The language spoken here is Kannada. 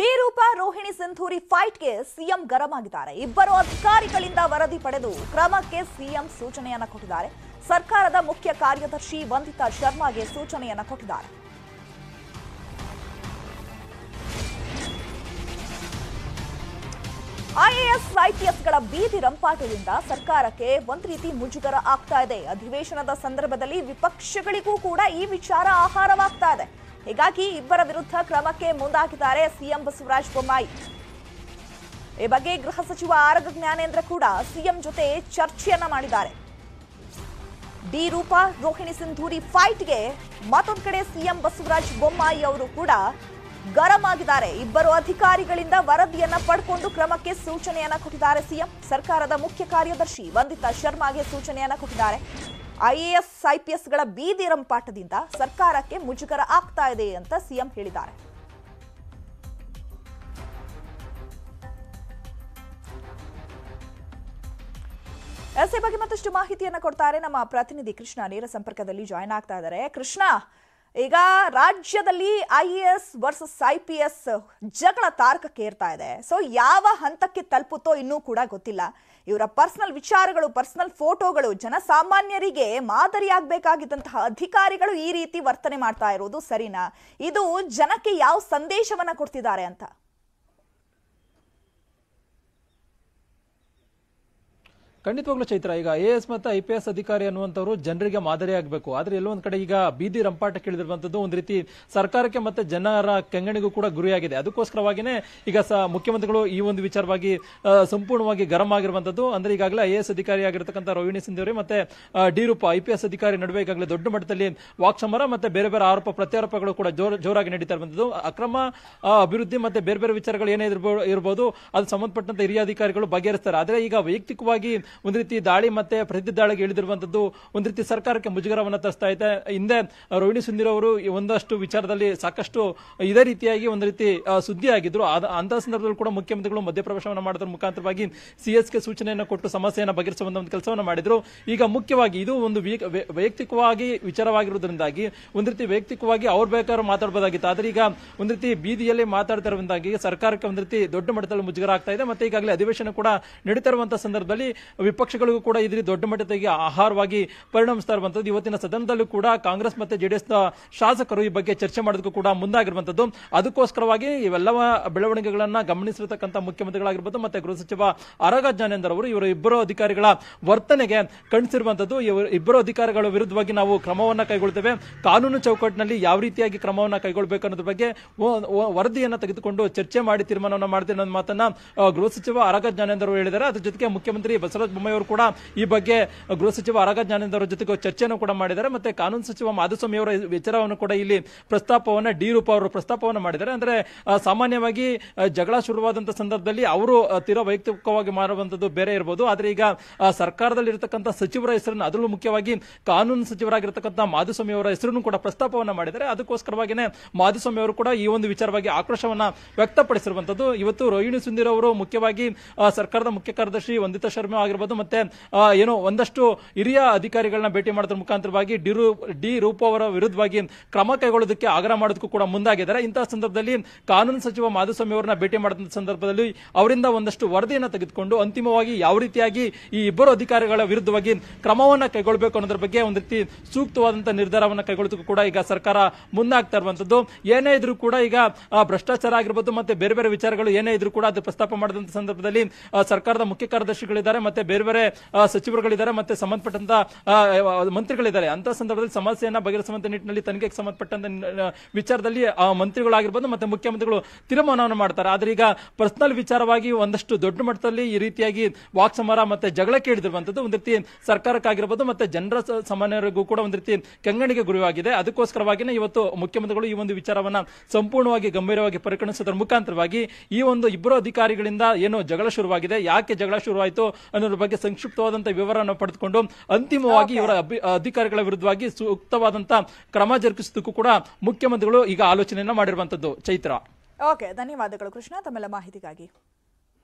ಡಿ ರೂಪ ರೋಹಿಣಿ ಸಿಂಧೂರಿ ಫೈಟ್ಗೆ ಸಿಎಂ ಗರಂ ಆಗಿದ್ದಾರೆ ಇಬ್ಬರು ಅಧಿಕಾರಿಗಳಿಂದ ವರದಿ ಪಡೆದು ಕ್ರಮಕ್ಕೆ ಸಿಎಂ ಸೂಚನೆಯನ್ನ ಕೊಟ್ಟಿದ್ದಾರೆ ಸರ್ಕಾರದ ಮುಖ್ಯ ಕಾರ್ಯದರ್ಶಿ ವಂದಿತಾ ಶರ್ಮಾಗೆ ಸೂಚನೆಯನ್ನ ಕೊಟ್ಟಿದ್ದಾರೆ ಐಎಎಸ್ ಐಪಿಎಸ್ಗಳ ಬೀದಿ ರಂಪಾಟದಿಂದ ಸರ್ಕಾರಕ್ಕೆ ಒಂದು ರೀತಿ ಮುಜುಗರ ಆಗ್ತಾ ಇದೆ ಅಧಿವೇಶನದ ಸಂದರ್ಭದಲ್ಲಿ ವಿಪಕ್ಷಗಳಿಗೂ ಕೂಡ ಈ ವಿಚಾರ ಆಹಾರವಾಗ್ತಾ ಇದೆ ಹೀಗಾಗಿ ಇಬ್ಬರ ವಿರುದ್ಧ ಕ್ರಮಕ್ಕೆ ಮುಂದಾಗಿದ್ದಾರೆ ಸಿಎಂ ಬಸವರಾಜ ಬೊಮ್ಮಾಯಿ ಈ ಬಗ್ಗೆ ಗೃಹ ಸಚಿವ ಆರಗ ಜ್ಞಾನೇಂದ್ರ ಕೂಡ ಸಿಎಂ ಜೊತೆ ಚರ್ಚೆಯನ್ನ ಮಾಡಿದ್ದಾರೆ ಡಿ ರೂಪಾ ರೋಹಿಣಿ ಸಿಂಧೂರಿ ಫೈಟ್ಗೆ ಮತ್ತೊಂದು ಕಡೆ ಸಿಎಂ ಬಸವರಾಜ ಬೊಮ್ಮಾಯಿ ಅವರು ಕೂಡ ಗರಂ ಆಗಿದ್ದಾರೆ ಇಬ್ಬರು ಅಧಿಕಾರಿಗಳಿಂದ ವರದಿಯನ್ನ ಪಡ್ಕೊಂಡು ಕ್ರಮಕ್ಕೆ ಸೂಚನೆಯನ್ನ ಕೊಟ್ಟಿದ್ದಾರೆ ಸಿಎಂ ಸರ್ಕಾರದ ಮುಖ್ಯ ಕಾರ್ಯದರ್ಶಿ ವಂದಿತಾ ಶರ್ಮಾಗೆ ಸೂಚನೆಯನ್ನ ಕೊಟ್ಟಿದ್ದಾರೆ ಐ ಪಿ ಎಸ್ ಗಳ ಬೀದಿ ರಂಪಾಟದಿಂದ ಸರ್ಕಾರಕ್ಕೆ ಮುಜುಗರ ಆಗ್ತಾ ಇದೆ ಅಂತ ಸಿಎಂ ಹೇಳಿದ್ದಾರೆ ಎಸ್ ಬಗ್ಗೆ ಮತ್ತಷ್ಟು ಮಾಹಿತಿಯನ್ನು ಕೊಡ್ತಾರೆ ನಮ್ಮ ಪ್ರತಿನಿಧಿ ಕೃಷ್ಣ ನೇರ ಸಂಪರ್ಕದಲ್ಲಿ ಜಾಯಿನ್ ಆಗ್ತಾ ಇದ್ದಾರೆ ಕೃಷ್ಣ ಈಗ ರಾಜ್ಯದಲ್ಲಿ I A S versus I P S ಜಗಳ ಇದೆ ಸೊ ಯಾವ ಹಂತಕ್ಕೆ ತಲುಪುತ್ತೋ ಇನ್ನೂ ಕೂಡ ಗೊತ್ತಿಲ್ಲ ಇವರ ಪರ್ಸನಲ್ ವಿಚಾರಗಳು ಪರ್ಸನಲ್ ಫೋಟೋಗಳು ಜನಸಾಮಾನ್ಯರಿಗೆ ಮಾದರಿಯಾಗಬೇಕಾಗಿದ್ದಂತಹ ಅಧಿಕಾರಿಗಳು ಈ ರೀತಿ ವರ್ತನೆ ಮಾಡ್ತಾ ಇರೋದು ಸರಿನಾ ಇದು ಜನಕ್ಕೆ ಯಾವ ಸಂದೇಶವನ್ನ ಕೊಡ್ತಿದ್ದಾರೆ ಅಂತ ಖಂಡಿತವಾಗ್ಲೂ ಚೈತ್ರ ಈಗ ಎ ಎಸ್ ಮತ್ತು ಐ ಪಿ ಎಸ್ ಅಧಿಕಾರಿ ಅನ್ನುವಂಥವ್ರು ಜನರಿಗೆ ಮಾದರಿಯಾಗಬೇಕು ಆದರೆ ಎಲ್ಲೊಂದು ಕಡೆ ಈಗ ಬೀದಿ ರಂಪಾಟ ಕೇಳಿದಿರುವಂಥದ್ದು ಒಂದು ರೀತಿ ಸರ್ಕಾರಕ್ಕೆ ಮತ್ತು ಜನರ ಕೆಂಗಣಿಗೂ ಕೂಡ ಗುರಿಯಾಗಿದೆ ಅದಕ್ಕೋಸ್ಕರವಾಗಿಯೇ ಈಗ ಸ ಮುಖ್ಯಮಂತ್ರಿಗಳು ಈ ಒಂದು ವಿಚಾರವಾಗಿ ಸಂಪೂರ್ಣವಾಗಿ ಗರಂ ಆಗಿರುವಂಥದ್ದು ಅಂದರೆ ಈಗಾಗಲೇ ಐ ಎ ಎಸ್ ಅಧಿಕಾರಿ ಆಗಿರ್ತಕ್ಕಂಥ ರೋಹಿಣಿ ಸಿಂಧೂರಿ ಮತ್ತು ಡಿ ಐ ಪಿ ಎಸ್ ಅಧಿಕಾರಿ ನಡುವೆ ಈಗಾಗಲೇ ದೊಡ್ಡ ಮಟ್ಟದಲ್ಲಿ ವಾಕ್ಸಮರ ಮತ್ತು ಬೇರೆ ಬೇರೆ ಆರೋಪ ಪ್ರತ್ಯಾರೋಪಗಳು ಕೂಡ ಜೋರ್ ಜೋರಾಗಿ ನಡೀತಾ ಇರುವಂಥದ್ದು ಅಕ್ರಮ ಅಭಿವೃದ್ಧಿ ಮತ್ತು ಬೇರೆ ಬೇರೆ ವಿಚಾರಗಳು ಏನೇ ಇರ್ಬೋದು ಅದು ಸಂಬಂಧಪಟ್ಟಂತ ಹಿರಿಯ ಅಧಿಕಾರಿಗಳು ಬಗೆಹರಿಸ್ತಾರೆ ಆದರೆ ಈಗ ವೈಯಕ್ತಿಕವಾಗಿ ಒಂದ್ ರೀತಿ ದಾಳಿ ಮತ್ತೆ ಪ್ರತಿ ದಾಳಿಗೆ ಇಳಿದಿರುವಂತದ್ದು ಒಂದ್ ರೀತಿ ಸರ್ಕಾರಕ್ಕೆ ಮುಜುಗರವನ್ನು ತರಿಸ್ತಾ ಇದೆ ಹಿಂದೆ ರೋಹಿಣಿ ಸುಂದಿರ್ ಅವರು ಒಂದಷ್ಟು ವಿಚಾರದಲ್ಲಿ ಸಾಕಷ್ಟು ಇದೇ ರೀತಿಯಾಗಿ ಒಂದು ರೀತಿ ಸುದ್ದಿ ಆಗಿದ್ರು ಅಂತಹ ಸಂದರ್ಭದಲ್ಲಿ ಕೂಡ ಮುಖ್ಯಮಂತ್ರಿಗಳು ಮಧ್ಯಪ್ರವೇಶವನ್ನು ಮಾಡಿದ್ರ ಮುಖಾಂತರವಾಗಿ ಕೆ ಸೂಚನೆಯನ್ನು ಕೊಟ್ಟು ಸಮಸ್ಯೆಯನ್ನು ಬಗೆಹರಿಸುವಂತ ಒಂದು ಕೆಲಸವನ್ನು ಮಾಡಿದ್ರು ಈಗ ಮುಖ್ಯವಾಗಿ ಇದು ಒಂದು ವೈಯಕ್ತಿಕವಾಗಿ ವಿಚಾರವಾಗಿರುವುದರಿಂದಾಗಿ ಒಂದ್ ರೀತಿ ವೈಯಕ್ತಿಕವಾಗಿ ಅವ್ರು ಬೇಕಾದ್ರೂ ಮಾತಾಡಬಹುದಾಗಿತ್ತು ಆದರೆ ಈಗ ಒಂದ್ ರೀತಿ ಬೀದಿಯಲ್ಲಿ ಮಾತಾಡ್ತಾ ಸರ್ಕಾರಕ್ಕೆ ಒಂದು ರೀತಿ ದೊಡ್ಡ ಮಟ್ಟದಲ್ಲಿ ಮುಜುಗರ ಆಗ್ತಾ ಇದೆ ಮತ್ತೆ ಈಗಾಗಲೇ ಅಧಿವೇಶನ ಕೂಡ ನಡೀತಾ ಇರುವಂತಹ ಸಂದರ್ಭದಲ್ಲಿ ವಿಪಕ್ಷಗಳಿಗೂ ಕೂಡ ಇದರಲ್ಲಿ ದೊಡ್ಡ ಮಟ್ಟದಾಗಿ ಆಹಾರವಾಗಿ ಪರಿಣಮಿಸ್ತಾ ಇರುವಂತದ್ದು ಇವತ್ತಿನ ಸದನದಲ್ಲೂ ಕೂಡ ಕಾಂಗ್ರೆಸ್ ಮತ್ತೆ ಜೆಡಿಎಸ್ನ ಶಾಸಕರು ಈ ಬಗ್ಗೆ ಚರ್ಚೆ ಮಾಡೋದಕ್ಕೂ ಕೂಡ ಮುಂದಾಗಿರುವಂತದ್ದು ಅದಕ್ಕೋಸ್ಕರವಾಗಿ ಇವೆಲ್ಲ ಬೆಳವಣಿಗೆಗಳನ್ನ ಗಮನಿಸಿರತಕ್ಕಂಥ ಮುಖ್ಯಮಂತ್ರಿಗಳಾಗಿರ್ಬೋದು ಮತ್ತೆ ಗೃಹ ಸಚಿವ ಅರಗ ಜ್ಞಾನೇಂದ್ರ ಅವರು ಇವರ ಇಬ್ಬರು ಅಧಿಕಾರಿಗಳ ವರ್ತನೆಗೆ ಕಣ್ಸಿರುವಂತದ್ದು ಇವರು ಇಬ್ಬರು ಅಧಿಕಾರಿಗಳ ವಿರುದ್ಧವಾಗಿ ನಾವು ಕ್ರಮವನ್ನು ಕೈಗೊಳ್ತೇವೆ ಕಾನೂನು ಚೌಕಟ್ಟಿನಲ್ಲಿ ಯಾವ ರೀತಿಯಾಗಿ ಕ್ರಮವನ್ನು ಕೈಗೊಳ್ಳಬೇಕು ಅನ್ನೋದ್ರ ಬಗ್ಗೆ ವರದಿಯನ್ನು ತೆಗೆದುಕೊಂಡು ಚರ್ಚೆ ಮಾಡಿ ತೀರ್ಮಾನವನ್ನು ಮಾಡ್ತೇನೆ ಅನ್ನೋ ಮಾತನ್ನ ಗೃಹ ಸಚಿವ ಅರಗ ಜ್ಞಾನೇಂದ್ರ ಅವರು ಹೇಳಿದ್ದಾರೆ ಅದ್ರ ಜೊತೆಗೆ ಮುಖ್ಯಮಂತ್ರಿ ಬಸವರಾಜ ಬೊಮ್ಮಾಯಿ ಅವರು ಕೂಡ ಈ ಬಗ್ಗೆ ಗೃಹ ಸಚಿವ ಆರಗ ಜ್ಞಾನೇಂದ್ರ ಅವರ ಜೊತೆಗೆ ಚರ್ಚೆಯನ್ನು ಕೂಡ ಮಾಡಿದ್ದಾರೆ ಮತ್ತೆ ಕಾನೂನು ಸಚಿವ ಮಾಧುಸ್ವಾಮಿ ಅವರ ವಿಚಾರವನ್ನು ಕೂಡ ಇಲ್ಲಿ ಪ್ರಸ್ತಾಪವನ್ನ ಡಿ ರೂಪ ಅವರು ಪ್ರಸ್ತಾಪವನ್ನು ಮಾಡಿದ್ದಾರೆ ಅಂದ್ರೆ ಸಾಮಾನ್ಯವಾಗಿ ಜಗಳ ಶುರುವಾದಂತ ಸಂದರ್ಭದಲ್ಲಿ ಅವರು ತೀರಾ ವೈಯಕ್ತಿಕವಾಗಿ ಮಾಡುವಂತದ್ದು ಬೇರೆ ಇರಬಹುದು ಆದ್ರೆ ಈಗ ಸರ್ಕಾರದಲ್ಲಿ ಇರತಕ್ಕಂಥ ಸಚಿವರ ಹೆಸರನ್ನು ಅದರಲ್ಲೂ ಮುಖ್ಯವಾಗಿ ಕಾನೂನು ಸಚಿವರಾಗಿರ್ತಕ್ಕಂಥ ಮಾಧುಸ್ವಾಮಿ ಅವರ ಹೆಸರನ್ನು ಕೂಡ ಪ್ರಸ್ತಾಪವನ್ನು ಮಾಡಿದ್ದಾರೆ ಅದಕ್ಕೋಸ್ಕರವಾಗಿನೇ ಮಾಧುಸ್ವಾಮಿ ಅವರು ಕೂಡ ಈ ಒಂದು ವಿಚಾರವಾಗಿ ಆಕ್ರೋಶವನ್ನ ವ್ಯಕ್ತಪಡಿಸಿರುವಂತದ್ದು ಇವತ್ತು ರೋಹಿಣಿ ಸುಂದೀರ್ ಅವರು ಮುಖ್ಯವಾಗಿ ಸರ್ಕಾರದ ಮುಖ್ಯ ಕಾರ್ಯದರ್ಶಿ ವಂದಿತಾ ಶರ್ಮಾ ಆಗಿರ್ಬೋದು ಇರ್ಬೋದು ಮತ್ತೆ ಏನು ಒಂದಷ್ಟು ಹಿರಿಯ ಅಧಿಕಾರಿಗಳನ್ನ ಭೇಟಿ ಮಾಡೋದ್ರ ಮುಖಾಂತರವಾಗಿ ಡಿ ಡಿ ರೂಪ ಅವರ ವಿರುದ್ಧವಾಗಿ ಕ್ರಮ ಕೈಗೊಳ್ಳೋದಕ್ಕೆ ಆಗ್ರಹ ಮಾಡೋದಕ್ಕೂ ಕೂಡ ಮುಂದಾಗಿದ್ದಾರೆ ಇಂತಹ ಸಂದರ್ಭದಲ್ಲಿ ಕಾನೂನು ಸಚಿವ ಮಾಧುಸ್ವಾಮಿ ಅವರನ್ನ ಭೇಟಿ ಮಾಡಿದ ಸಂದರ್ಭದಲ್ಲಿ ಅವರಿಂದ ಒಂದಷ್ಟು ವರದಿಯನ್ನು ತೆಗೆದುಕೊಂಡು ಅಂತಿಮವಾಗಿ ಯಾವ ರೀತಿಯಾಗಿ ಈ ಇಬ್ಬರು ಅಧಿಕಾರಿಗಳ ವಿರುದ್ಧವಾಗಿ ಕ್ರಮವನ್ನು ಕೈಗೊಳ್ಳಬೇಕು ಅನ್ನೋದ್ರ ಬಗ್ಗೆ ಒಂದು ರೀತಿ ಸೂಕ್ತವಾದಂತಹ ನಿರ್ಧಾರವನ್ನು ಕೈಗೊಳ್ಳೋದಕ್ಕೂ ಕೂಡ ಈಗ ಸರ್ಕಾರ ಮುಂದಾಗ್ತಾ ಇರುವಂತದ್ದು ಏನೇ ಇದ್ರೂ ಕೂಡ ಈಗ ಭ್ರಷ್ಟಾಚಾರ ಆಗಿರ್ಬೋದು ಮತ್ತೆ ಬೇರೆ ಬೇರೆ ವಿಚಾರಗಳು ಏನೇ ಇದ್ರೂ ಕೂಡ ಅದು ಪ್ರಸ್ತಾಪ ಮಾಡಿದಂತ ಸಂದರ್ಭದಲ್ಲಿ ಸರ್ಕಾರದ ಮುಖ್ಯ ಕಾರ್ಯದರ್ಶಿಗಳಿದ್ದಾರೆ ಮತ್ತೆ ಬೇರೆ ಬೇರೆ ಸಚಿವರುಗಳಿದ್ದಾರೆ ಮತ್ತೆ ಸಂಬಂಧಪಟ್ಟಂತ ಮಂತ್ರಿಗಳಿದ್ದಾರೆ ಅಂತ ಸಂದರ್ಭದಲ್ಲಿ ಸಮಸ್ಯೆಯನ್ನ ಬಗೆಹರಿಸುವಂತ ನಿಟ್ಟಿನಲ್ಲಿ ತನಿಖೆಗೆ ಸಂಬಂಧಪಟ್ಟಂತ ವಿಚಾರದಲ್ಲಿ ಆ ಮಂತ್ರಿಗಳಾಗಿರ್ಬೋದು ಮತ್ತೆ ಮುಖ್ಯಮಂತ್ರಿಗಳು ತೀರ್ಮಾನವನ್ನು ಮಾಡ್ತಾರೆ ಆದ್ರೆ ಈಗ ಪರ್ಸನಲ್ ವಿಚಾರವಾಗಿ ಒಂದಷ್ಟು ದೊಡ್ಡ ಮಟ್ಟದಲ್ಲಿ ಈ ರೀತಿಯಾಗಿ ವಾಕ್ಸಮರ ಮತ್ತೆ ಜಗಳ ಕೇಳಿದಿರುವಂತದ್ದು ಒಂದ್ ರೀತಿ ಸರ್ಕಾರಕ್ಕಾಗಿರ್ಬೋದು ಮತ್ತೆ ಜನರ ಸಾಮಾನ್ಯರಿಗೂ ಕೂಡ ಒಂದ್ ರೀತಿ ಕೆಂಗಣಿಗೆ ಗುರಿಯಾಗಿದೆ ಅದಕ್ಕೋಸ್ಕರವಾಗಿನೇ ಇವತ್ತು ಮುಖ್ಯಮಂತ್ರಿಗಳು ಈ ಒಂದು ವಿಚಾರವನ್ನ ಸಂಪೂರ್ಣವಾಗಿ ಗಂಭೀರವಾಗಿ ಪರಿಗಣಿಸೋದ್ರ ಮುಖಾಂತರವಾಗಿ ಈ ಒಂದು ಇಬ್ಬರು ಅಧಿಕಾರಿಗಳಿಂದ ಏನು ಜಗಳ ಶುರುವಾಗಿದೆ ಯಾಕೆ ಜಗಳ ಶುರುವಾಯಿತು ಅನ್ನೋದ್ರ ಬಗ್ಗೆ ಸಂಕ್ಷಿಪ್ತವಾದಂತಹ ವಿವರವನ್ನು ಪಡೆದುಕೊಂಡು ಅಂತಿಮವಾಗಿ ಇವರ ಅಧಿಕಾರಿಗಳ ವಿರುದ್ಧವಾಗಿ ಸೂಕ್ತವಾದಂತಹ ಕ್ರಮ ಜರುಗಿಸೋದಕ್ಕೂ ಕೂಡ ಮುಖ್ಯಮಂತ್ರಿಗಳು ಈಗ ಆಲೋಚನೆಯನ್ನ ಮಾಡಿರುವಂತದ್ದು ಚೈತ್ರ ಓಕೆ ಧನ್ಯವಾದಗಳು ಕೃಷ್ಣ ತಮ್ಮೆಲ್ಲ ಮಾಹಿತಿಗಾಗಿ